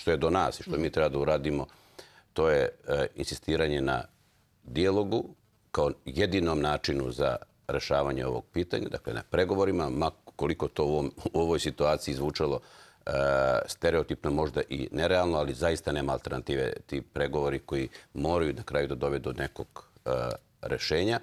što je do nas i što mi treba da uradimo, to je e, insistiranje na dijalogu kao jedinom načinu za rešavanje ovog pitanja, dakle na pregovorima, koliko to u ovoj situaciji zvučalo e, stereotipno možda i nerealno, ali zaista nema alternative ti pregovori koji moraju na kraju da dovedu nekog e, rešenja.